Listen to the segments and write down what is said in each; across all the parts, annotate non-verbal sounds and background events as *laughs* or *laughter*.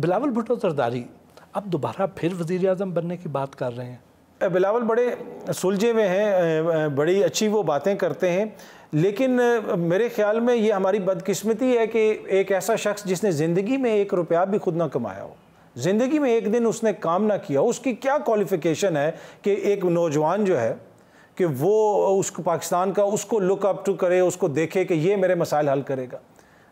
बिलावल भुट्टो सरदारी अब दोबारा फिर वज़ी अजम बनने की बात कर रहे हैं बिलावल बड़े सुलझे हुए हैं बड़ी अच्छी वो बातें करते हैं लेकिन मेरे ख्याल में ये हमारी बदकिस्मती है कि एक ऐसा शख्स जिसने ज़िंदगी में एक रुपया भी खुद ना कमाया हो ज़िंदगी में एक दिन उसने काम ना किया उसकी क्या क्वालिफ़िकेशन है कि एक नौजवान जो है कि वो उसको पाकिस्तान का उसको लुक अप टू करे उसको देखे कि ये मेरे मसाइल हल करेगा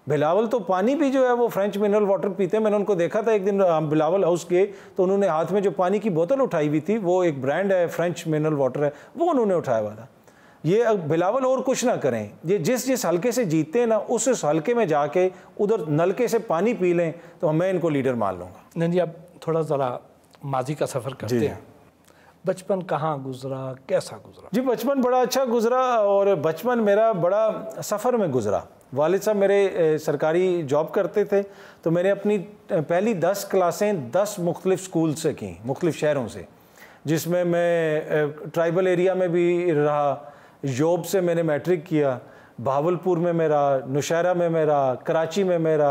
बिलावल तो पानी भी जो है वो फ्रेंच मिनरल वाटर पीते हैं मैंने उनको देखा था एक दिन बिलावल हाउस गए तो उन्होंने हाथ में जो पानी की बोतल उठाई हुई थी वो एक ब्रांड है फ्रेंच मिनरल वाटर है वो उन्होंने उठाया हुआ था ये अब बिलावल और कुछ ना करें ये जिस जिस हल्के से जीते हैं ना उस उस हल्के में जाके उधर नलके से पानी पी लें तो मैं इनको लीडर मान लूँगा नहीं जी अब थोड़ा ज़रा माजी का सफ़र करते हाँ। हैं बचपन कहाँ गुजरा कैसा गुजरा जी बचपन बड़ा अच्छा गुजरा और बचपन मेरा बड़ा सफ़र में गुजरा वालिद साहब मेरे सरकारी जॉब करते थे तो मैंने अपनी पहली दस क्लासें दस मुख्तलिफ स्कूल से की मुख्तलिफ शहरों से जिसमें मैं ट्राइबल एरिया में भी रहा योब से मैंने मैट्रिक किया बहावलपुर में मेरा नौशहरा में मेरा कराची में मेरा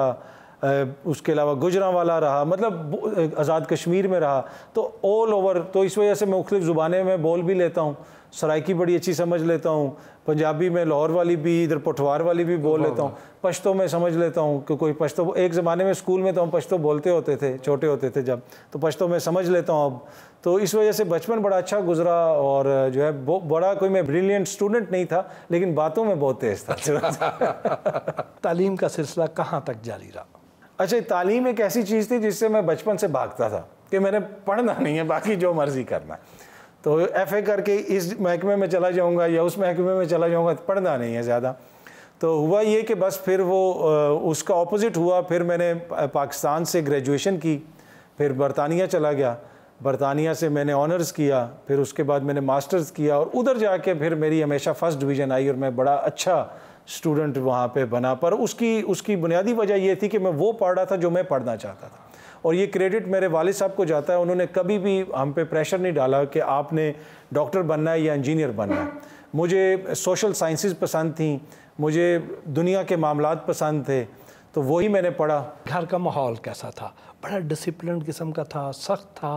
उसके अलावा गुजरा वाला रहा मतलब आज़ाद कश्मीर में रहा तो ऑल ओवर तो इस वजह से मैं मुख्तलिफ़ ज़ुबानें में बोल भी लेता हूँ सराइकी बड़ी अच्छी समझ लेता हूँ पंजाबी में लाहौर वाली भी इधर पठवार वाली भी बोल लेता हूँ पश्तो में समझ लेता हूँ कि कोई पश्तो एक ज़माने में स्कूल में तो हम पश्तो बोलते होते थे छोटे होते थे जब तो पश्तो में समझ लेता हूँ अब तो इस वजह से बचपन बड़ा अच्छा गुजरा और जो है बड़ा कोई मैं ब्रिलियंट स्टूडेंट नहीं था लेकिन बातों में बहुत तेज़ था अच्छा। *laughs* तालीम का सिलसिला कहाँ तक जारी रहा अच्छा तालीम एक ऐसी चीज़ थी जिससे मैं बचपन से भागता था कि मैंने पढ़ना नहीं है बाकी जो मर्ज़ी करना है तो एफ ए करके इस महकमे में चला जाऊँगा या उस महकमे में चला जाऊँगा तो पढ़ना नहीं है ज़्यादा तो हुआ ये कि बस फिर वो उसका ऑपोजिट हुआ फिर मैंने पाकिस्तान से ग्रेजुएशन की फिर बरतानिया चला गया बरतानिया से मैंने ऑनर्स किया फिर उसके बाद मैंने मास्टर्स किया और उधर जाके फिर मेरी हमेशा फ़र्स्ट डिवीज़न आई और मैं बड़ा अच्छा स्टूडेंट वहाँ पे बना पर उसकी उसकी बुनियादी वजह ये थी कि मैं वो पढ़ रहा था जो मैं पढ़ना चाहता था और ये क्रेडिट मेरे वाले साहब को जाता है उन्होंने कभी भी हम पे प्रेशर नहीं डाला कि आपने डॉक्टर बनना है या इंजीनियर बनना है मुझे सोशल साइंसेस पसंद थी मुझे दुनिया के मामला पसंद थे तो वही मैंने पढ़ा घर का माहौल कैसा था बड़ा डिसिप्लिन किस्म का था सख्त था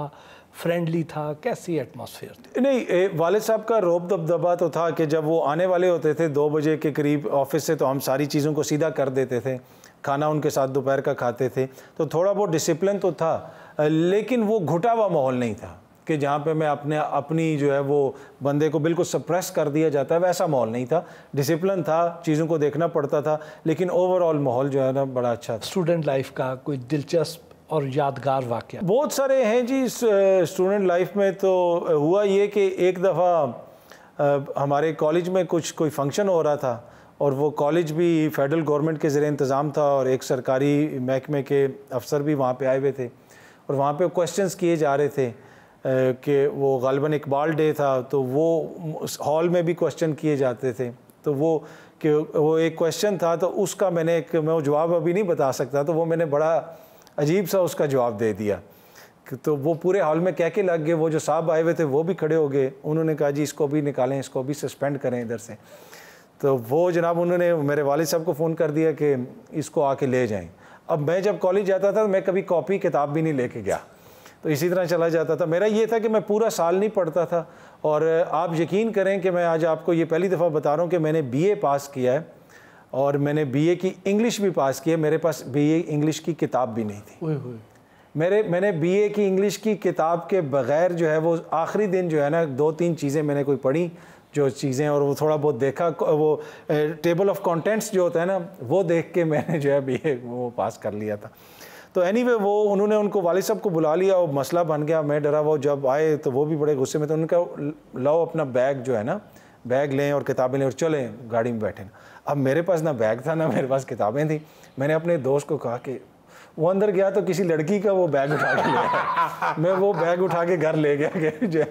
फ्रेंडली था कैसी एटमॉस्फेयर नहीं ए, वाले साहब का रोब दबदबा तो था कि जब वो आने वाले होते थे दो बजे के करीब ऑफिस से तो हम सारी चीज़ों को सीधा कर देते थे खाना उनके साथ दोपहर का खाते थे तो थोड़ा बहुत डिसिप्लिन तो था लेकिन वो घुटा हुआ माहौल नहीं था कि जहाँ पे मैं अपने अपनी जो है वो बंदे को बिल्कुल सप्रेस कर दिया जाता है वैसा माहौल नहीं था डिसिप्लिन था चीज़ों को देखना पड़ता था लेकिन ओवरऑल माहौल जो है ना बड़ा अच्छा था स्टूडेंट लाइफ का कोई दिलचस्प और यादगार वाक़ बहुत सारे हैं जी स्टूडेंट लाइफ में तो हुआ ये कि एक दफ़ा हमारे कॉलेज में कुछ कोई फंक्शन हो रहा था और वो कॉलेज भी फेडरल गवर्नमेंट के ज़र इंतज़ाम था और एक सरकारी महकमे के अफसर भी वहाँ पे आए हुए थे और वहाँ पे क्वेश्चंस किए जा रहे थे कि वो गलबन इकबाल डे था तो वो हॉल में भी क्वेश्चन किए जाते थे तो वो कि वो एक क्वेश्चन था तो उसका मैंने एक मैं वो जवाब अभी नहीं बता सकता तो वो मैंने बड़ा अजीब सा उसका जवाब दे दिया तो वो पूरे हॉल में कह के लग गए वो जो साहब आए हुए थे वो भी खड़े हो गए उन्होंने कहा जी इसको भी निकालें इसको भी सस्पेंड करें इधर से तो वो जनाब उन्होंने मेरे वाल साहब को फ़ोन कर दिया कि इसको आके ले जाएं अब मैं जब कॉलेज जाता था तो मैं कभी कॉपी किताब भी नहीं लेके गया तो इसी तरह चला जाता था मेरा ये था कि मैं पूरा साल नहीं पढ़ता था और आप यकीन करें कि मैं आज आपको ये पहली दफ़ा बता रहा हूँ कि मैंने बी पास किया है और मैंने बी की इंग्लिश भी पास की है मेरे पास बी इंग्लिश की किताब भी नहीं थी मेरे मैंने बीए की इंग्लिश की किताब के बगैर जो है वो आखिरी दिन जो है ना दो तीन चीज़ें मैंने कोई पढ़ी जो चीज़ें और वो थोड़ा बहुत देखा वो टेबल ऑफ कंटेंट्स जो होता है ना वो देख के मैंने जो है बी वो पास कर लिया था तो एनी anyway, वो उन्होंने उनको वाली साहब को बुला लिया और मसला बन गया मैं डरा वो जब आए तो वो भी बड़े गुस्से में तो उनका लाओ अपना बैग जो है ना बैग लें और किताबें लें और चलें गाड़ी में बैठें अब मेरे पास ना बैग था ना मेरे पास किताबें थी मैंने अपने दोस्त को कहा कि वो अंदर गया तो किसी लड़की का वो बैग उठा के लिया *laughs* मैं वो बैग उठा के घर ले गया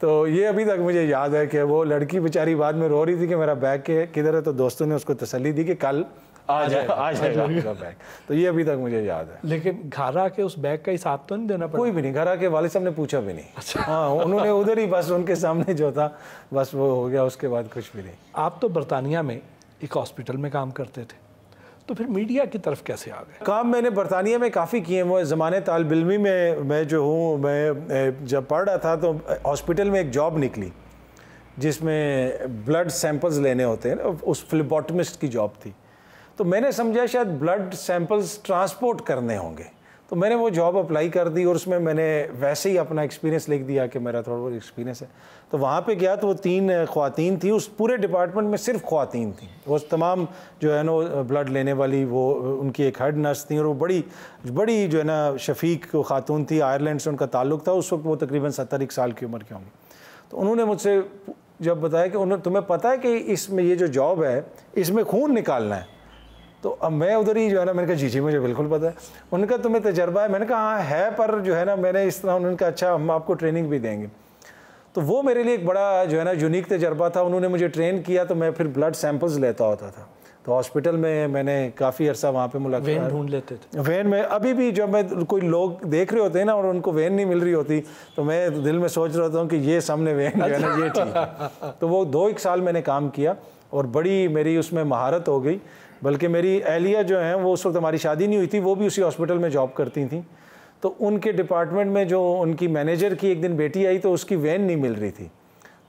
तो ये अभी तक मुझे याद है कि वो लड़की बेचारी बाद में रो रही थी कि मेरा बैग के किधर है तो दोस्तों ने उसको तसली दी कि कल आ जाएगा आ जाएगा बैग तो ये अभी तक मुझे याद है लेकिन घर आके उस बैग का हिसाब तो नहीं देना कोई भी नहीं घर आके वाले साहब ने पूछा भी नहीं अच्छा। हाँ उन्होंने उधर ही बस उनके सामने जो था बस वो हो गया उसके बाद कुछ भी नहीं आप तो बरतानिया में एक हॉस्पिटल में काम करते थे तो फिर मीडिया की तरफ कैसे आ गए काम मैंने बरतानिया में काफ़ी किए हैं वो ज़माने तालबिली में मैं जो हूँ मैं जब पढ़ रहा था तो हॉस्पिटल में एक जॉब निकली जिसमें ब्लड सैंपल्स लेने होते हैं उस फ्लिपोटमिस्ट की जॉब थी तो मैंने समझा शायद ब्लड सैंपल्स ट्रांसपोर्ट करने होंगे तो मैंने वो जॉब अप्लाई कर दी और उसमें मैंने वैसे ही अपना एक्सपीरियंस लिख दिया कि मेरा थोड़ा बहुत एक्सपीरियंस है तो वहाँ पे गया तो वो तीन खुतिन थी उस पूरे डिपार्टमेंट में सिर्फ खुवान थी वो तमाम जो है ना ब्लड लेने वाली वो उनकी एक हेड नर्स थी और वो बड़ी बड़ी जो है ना शफीक खातून थी आयरलैंड से उनका ताल्लुक था उस वक्त वो तकरीबन सत्तर एक साल की उम्र की होंगी तो उन्होंने मुझसे जब बताया कि उन्होंने तुम्हें पता है कि इसमें ये जो जॉब है इसमें खून निकालना है तो अब मैं उधर ही जो है ना मैंने कहा जी जी मुझे बिल्कुल पता है उनका तुम्हें तो तजर्बा है मैंने कहा हाँ है पर जो है ना मैंने इस तरह उन्होंने कहा अच्छा हम आपको ट्रेनिंग भी देंगे तो वो मेरे लिए एक बड़ा जो है ना यूनिक तजर्बा था उन्होंने मुझे ट्रेन किया तो मैं फिर ब्लड सैम्पल्स लेता होता था तो हॉस्पिटल में मैंने काफ़ी अरसा वहाँ पे मुलाकात वैन ढूंढ लेते थे वैन में अभी भी जब मैं कोई लोग देख रहे होते हैं ना और उनको वैन नहीं मिल रही होती तो मैं दिल में सोच रहा था कि ये सामने वैन जो है ना ये ठीक *laughs* तो वो दो एक साल मैंने काम किया और बड़ी मेरी उसमें महारत हो गई बल्कि मेरी अहलिया जो हैं वो उस वक्त हमारी शादी नहीं हुई थी वो भी उसी हॉस्पिटल में जॉब करती थी तो उनके डिपार्टमेंट में जो उनकी मैनेजर की एक दिन बेटी आई तो उसकी वैन नहीं मिल रही थी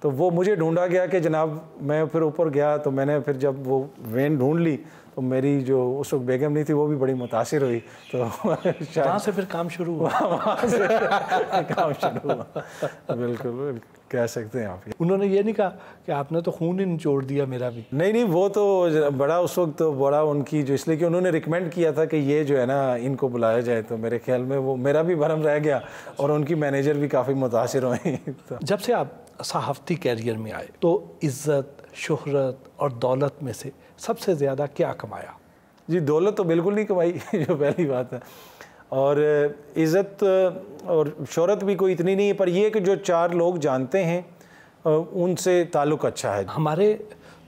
तो वो मुझे ढूंढा गया कि जनाब मैं फिर ऊपर गया तो मैंने फिर जब वो वेन ढूंढ ली तो मेरी जो उस वक्त बेगम नहीं थी वो भी बड़ी मुतासर हुई तो *laughs* वहाँ से फिर काम शुरू हुआ *laughs* वहाँ से *laughs* काम शुरू हुआ बिल्कुल कह सकते हैं आप उन्होंने ये नहीं कहा कि आपने तो खून ही निचोड़ दिया मेरा भी नहीं नहीं वो तो बड़ा उस वक्त तो बड़ा उनकी जो इसलिए कि उन्होंने रिकमेंड किया था कि ये जो है ना इनको बुलाया जाए तो मेरे ख्याल में वो मेरा भी भरम रह गया और उनकी मैनेजर भी काफ़ी मुतासर हुई तो जब से आप सहाफ़ती कैरियर में आए तो इज़्ज़त शहरत और दौलत में से सबसे ज़्यादा क्या कमाया जी दौलत तो बिल्कुल नहीं कमाई *laughs* जो पहली बात है और इज़्ज़त और शहरत भी कोई इतनी नहीं है पर यह कि जो चार लोग जानते हैं उनसे ताल्लुक़ अच्छा है हमारे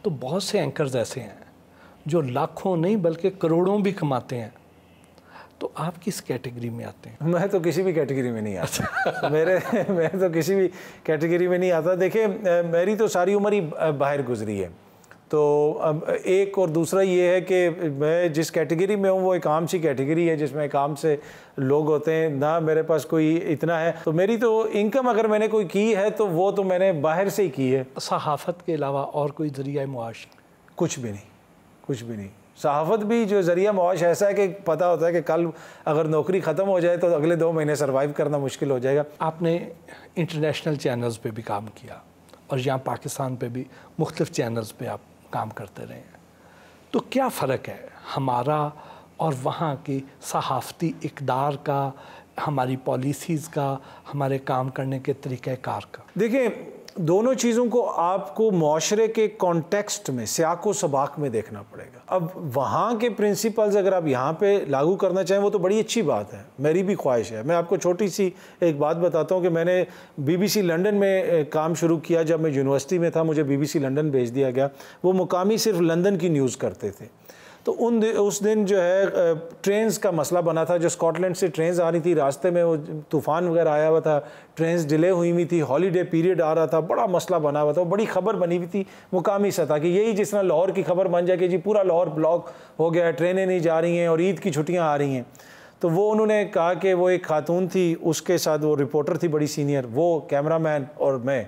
तो बहुत से एंकर्स ऐसे हैं जो लाखों नहीं बल्कि करोड़ों भी कमाते हैं तो आप किस कैटेगरी में आते हैं मैं तो किसी भी कैटेगरी में नहीं आता अच्छा। मेरे मैं तो किसी भी कैटेगरी में नहीं आता देखिए मेरी तो सारी उम्र ही बाहर गुजरी है तो अब एक और दूसरा ये है कि मैं जिस कैटेगरी में हूँ वो एक आम सी कैटेगरी है जिसमें काम से लोग होते हैं ना मेरे पास कोई इतना है तो मेरी तो इनकम अगर मैंने कोई की है तो वो तो मैंने बाहर से ही की है सहाफ़त के अलावा और कोई ज़रिया मुआश कुछ भी नहीं कुछ भी नहीं सहाफ़त भी जो ज़रिया मुआश ऐसा है कि पता होता है कि कल अगर नौकरी ख़त्म हो जाए तो अगले दो महीने सर्वाइव करना मुश्किल हो जाएगा आपने इंटरनेशनल चैनल्स पे भी काम किया और यहाँ पाकिस्तान पे भी मुख्तफ चैनल्स पे आप काम करते रहे हैं तो क्या फ़र्क है हमारा और वहाँ की सहाफ़ती इकदार का हमारी पॉलिसीज़ का हमारे काम करने के तरीक़ार का देखिए दोनों चीज़ों को आपको माशरे के कॉन्टेक्स्ट में व सबाक में देखना पड़ेगा अब वहाँ के प्रिंसिपल्स अगर आप यहाँ पे लागू करना चाहें वो तो बड़ी अच्छी बात है मेरी भी ख्वाहिश है मैं आपको छोटी सी एक बात बताता हूँ कि मैंने बीबीसी लंदन में काम शुरू किया जब मैं यूनिवर्सिटी में था मुझे बीबीसी लंदन भेज दिया गया वो मुकामी सिर्फ लंदन की न्यूज़ करते थे तो उन दि, उस दिन जो है ट्रेन का मसला बना था जो स्कॉटलैंड से ट्रेन आ रही थी रास्ते में वो तूफ़ान वगैरह आया हुआ था ट्रेन्स डिले हुई हुई थी हॉलीडे पीरियड आ रहा था बड़ा मसला बना हुआ था बड़ी खबर बनी हुई थी मुकामी सतह की यही जिस तरह लाहौर की खबर बन जाए कि जी पूरा लाहौर ब्लॉक हो गया है ट्रेनें नहीं जा रही हैं और ईद की छुट्टियाँ आ रही हैं तो वो उन्होंने कहा कि वो एक खातून थी उसके साथ वो रिपोर्टर थी बड़ी सीनियर वो कैमरामैन और मैं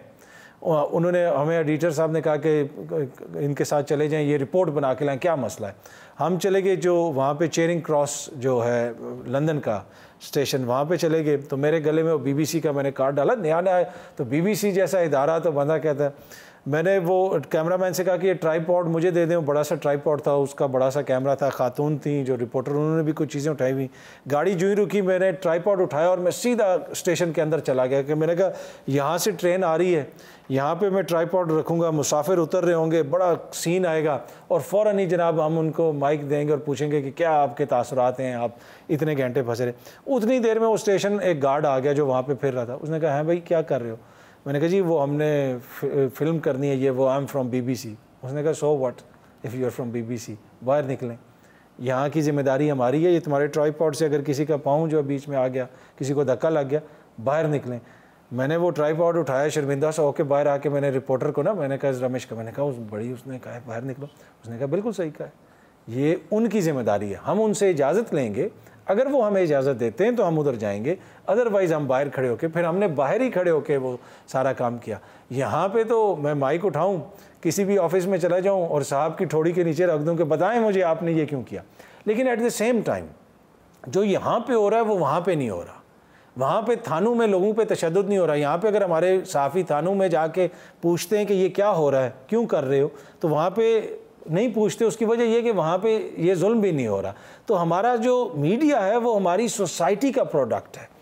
उन्होंने हमें एडिटर साहब ने कहा कि इनके साथ चले जाएं ये रिपोर्ट बना के लाएं क्या मसला है हम चले गए जो वहाँ पे चेरिंग क्रॉस जो है लंदन का स्टेशन वहाँ पे चले गए तो मेरे गले में वो बीबीसी का मैंने कार्ड डाला नया नया तो बीबीसी जैसा इदारा तो बंदा कहता है मैंने वो कैमरामैन से कहा कि ये ट्राईपॉड मुझे दे दें बड़ा सा ट्राईपॉड था उसका बड़ा सा कैमरा था खातून थी जो रिपोर्टर उन्होंने भी कुछ चीज़ें उठाई हुई गाड़ी जो रुकी मैंने ट्राईपॉड उठाया और मैं सीधा स्टेशन के अंदर चला गया कि मैंने कहा यहाँ से ट्रेन आ रही है यहाँ पे मैं ट्राईपॉड रखूँगा मुसाफिर उतर रहे होंगे बड़ा सीन आएगा और फ़ौर ही जनाब हम उनको माइक देंगे और पूछेंगे कि क्या आपके तासरात हैं आप इतने घंटे फंसे रहे उतनी देर में वो स्टेशन एक गार्ड आ गया जो वहाँ पर फिर रहा था उसने कहा है हाँ भाई क्या कर रहे हो मैंने कहा जी वो हमने फिल्म करनी है ये वो आई एम फ्राम बीबीसी उसने कहा so what if you are from BBC बाहर निकलें यहाँ की जिम्मेदारी हमारी है ये तुम्हारे ट्राईपॉड से अगर किसी का पाँव जो बीच में आ गया किसी को धक्का लग गया बाहर निकलें मैंने वो ट्राईपॉड उठाया शर्मिंदा सा होकर बाहर आके मैंने रिपोर्टर को ना मैंने कहा रमेश का मैंने कहा उस बड़ी उसने कहा बाहर निकलो उसने कहा बिल्कुल सही कहा ये उनकी ज़िम्मेदारी है हम उनसे इजाज़त लेंगे अगर वो हमें इजाज़त देते हैं तो हम उधर जाएंगे अदरवाइज़ हम बाहर खड़े होके फिर हमने बाहर ही खड़े होके वो सारा काम किया यहाँ पे तो मैं माइक उठाऊँ किसी भी ऑफिस में चला जाऊँ और साहब की ठोड़ी के नीचे रख दूँ कि बताएं मुझे आपने ये क्यों किया लेकिन एट द सेम टाइम जो यहाँ पर हो रहा है वो वहाँ पर नहीं हो रहा वहाँ पर थानों में लोगों पर तशद नहीं हो रहा यहाँ पर अगर हमारे साफ़ी थानों में जाके पूछते हैं कि ये क्या हो रहा है क्यों कर रहे हो तो वहाँ पर नहीं पूछते उसकी वजह यह कि वहाँ पे ये जुल्म भी नहीं हो रहा तो हमारा जो मीडिया है वो हमारी सोसाइटी का प्रोडक्ट है